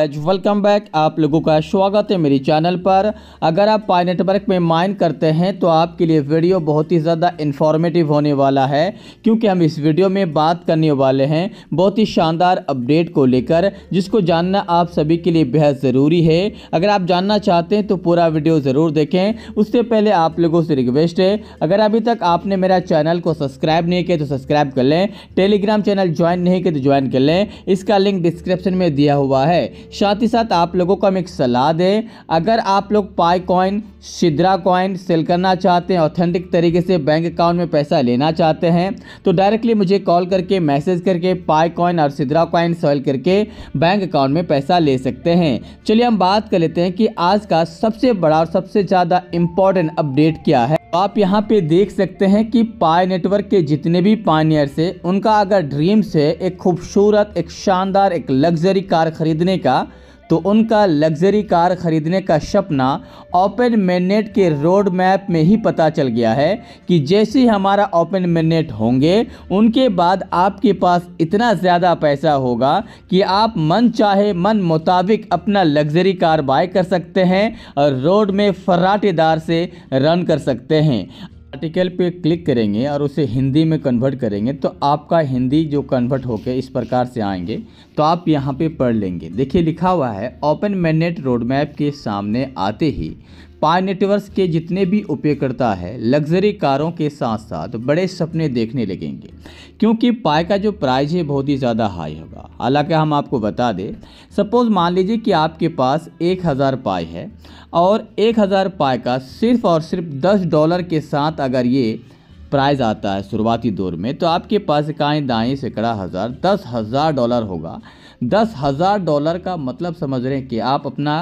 as welcome back आप लोगों का स्वागत है मेरे चैनल पर अगर आप पाई नेटवर्क में माइन करते हैं तो आपके लिए वीडियो बहुत ही ज़्यादा इन्फॉर्मेटिव होने वाला है क्योंकि हम इस वीडियो में बात करने वाले हैं बहुत ही शानदार अपडेट को लेकर जिसको जानना आप सभी के लिए बेहद ज़रूरी है अगर आप जानना चाहते हैं तो पूरा वीडियो ज़रूर देखें उससे पहले आप लोगों से रिक्वेस्ट है अगर अभी तक आपने मेरा चैनल को सब्सक्राइब नहीं किया तो सब्सक्राइब कर लें टेलीग्राम चैनल ज्वाइन नहीं किया तो ज्वाइन कर लें इसका लिंक डिस्क्रिप्शन में दिया हुआ है साथ ही साथ आप लोगों को हम एक सलाह दें अगर आप लोग Pi coin Sidra coin sell करना चाहते हैं ऑथेंटिक तरीके से बैंक अकाउंट में पैसा लेना चाहते हैं तो डायरेक्टली मुझे कॉल करके मैसेज करके पाई कॉइन और सिद्रा कॉइन सेल करके बैंक अकाउंट में पैसा ले सकते हैं चलिए हम बात कर लेते हैं कि आज का सबसे बड़ा और सबसे ज़्यादा इम्पॉर्टेंट अपडेट क्या है आप यहाँ पे देख सकते हैं कि पाए नेटवर्क के जितने भी पानियर्स है उनका अगर ड्रीम्स है एक खूबसूरत एक शानदार एक लग्जरी कार खरीदने का तो उनका लग्जरी कार खरीदने का सपना ओपन मैनेट के रोड मैप में ही पता चल गया है कि जैसे ही हमारा ओपन मैनेट होंगे उनके बाद आपके पास इतना ज़्यादा पैसा होगा कि आप मन चाहे मन मुताबिक अपना लग्जरी कार बाय कर सकते हैं और रोड में फर्राटेदार से रन कर सकते हैं आर्टिकल पे क्लिक करेंगे और उसे हिंदी में कन्वर्ट करेंगे तो आपका हिंदी जो कन्वर्ट होकर इस प्रकार से आएंगे तो आप यहाँ पे पढ़ लेंगे देखिए लिखा हुआ है ओपन मैनेट रोड मैप के सामने आते ही पाई नेटवर्स के जितने भी उपयोगकर्ता है लग्जरी कारों के साथ साथ बड़े सपने देखने लगेंगे क्योंकि पाई का जो प्राइस है बहुत ही ज़्यादा हाई होगा हालांकि हम आपको बता दें सपोज़ मान लीजिए कि आपके पास एक हज़ार पाई है और एक हज़ार पाई का सिर्फ और सिर्फ दस डॉलर के साथ अगर ये प्राइज़ आता है शुरुआती दौर में तो आपके पास इकाएँ दाएँ सैकड़ा हज़ार दस हज़ार डॉलर होगा दस हज़ार डॉलर का मतलब समझ रहे हैं कि आप अपना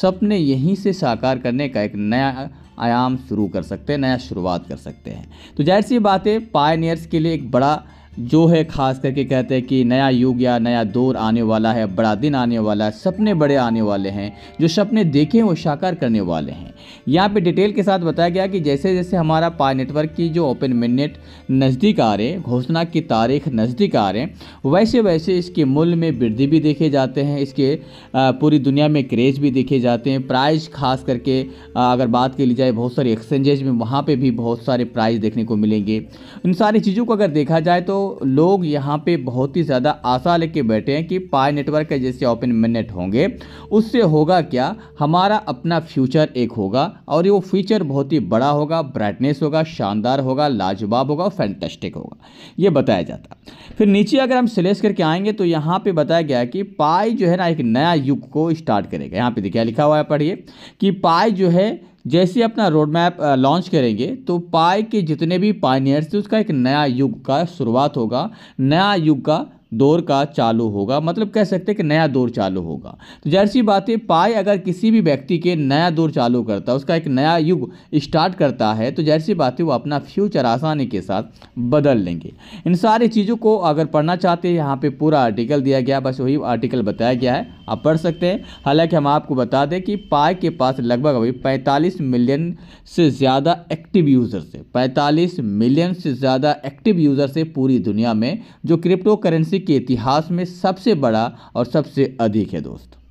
सपने यहीं से साकार करने का एक नया आयाम शुरू कर सकते हैं नया शुरुआत कर सकते हैं तो जाहिर सी बात है पायनियर्स के लिए एक बड़ा जो है ख़ास करके कहते हैं कि नया युग या नया दौर आने वाला है बड़ा दिन आने वाला है सपने बड़े आने वाले हैं जो सपने देखे हैं वो साकार करने वाले हैं यहाँ पे डिटेल के साथ बताया गया कि जैसे जैसे हमारा पाई नेटवर्क की जो ओपन मिनट नज़दीक आ रहे घोषणा की तारीख नज़दीक आ रहे वैसे वैसे इसके मूल्य में वृद्धि भी देखे जाते हैं इसके पूरी दुनिया में क्रेज भी देखे जाते हैं प्राइज खास करके अगर बात की जाए बहुत सारे एक्सचेंजेज में वहाँ पर भी बहुत सारे प्राइज़ देखने को मिलेंगे इन सारी चीज़ों को अगर देखा जाए तो लोग यहाँ पे बहुत ही ज़्यादा आशा लेके बैठे हैं कि पाई नेटवर्क के जैसे ओपन मिनट होंगे उससे होगा क्या हमारा अपना फ्यूचर एक होगा और वो फ्यूचर बहुत ही बड़ा होगा ब्राइटनेस होगा शानदार होगा लाजवाब होगा और फैंटेस्टिक होगा ये बताया जाता फिर नीचे अगर हम सिलेक्ट करके आएंगे तो यहाँ पर बताया गया कि पाई जो है ना एक नया युग को स्टार्ट करेगा यहाँ पर देखिए लिखा हुआ है पढ़िए कि पाई जो है जैसे अपना रोड मैप लॉन्च करेंगे तो पाई के जितने भी पाइनियर्स थे उसका एक नया युग का शुरुआत होगा नया युग का दौर का चालू होगा मतलब कह सकते हैं कि नया दौर चालू होगा तो जाहिर सी बात है पाए अगर किसी भी व्यक्ति के नया दौर चालू करता है उसका एक नया युग स्टार्ट करता है तो जाहिर सी बात है वो अपना फ्यूचर आसानी के साथ बदल लेंगे इन सारी चीज़ों को अगर पढ़ना चाहते हैं यहाँ पर पूरा आर्टिकल दिया गया बस वही आर्टिकल बताया गया है आप पढ़ सकते हैं हालाँकि हम आपको बता दें कि पाए के पास लगभग अभी पैंतालीस मिलियन से ज़्यादा एक्टिव यूज़र्स है पैंतालीस मिलियन से ज़्यादा एक्टिव यूज़र्स है पूरी दुनिया में जो क्रिप्टो करेंसी के इतिहास में सबसे बड़ा और सबसे अधिक है दोस्तों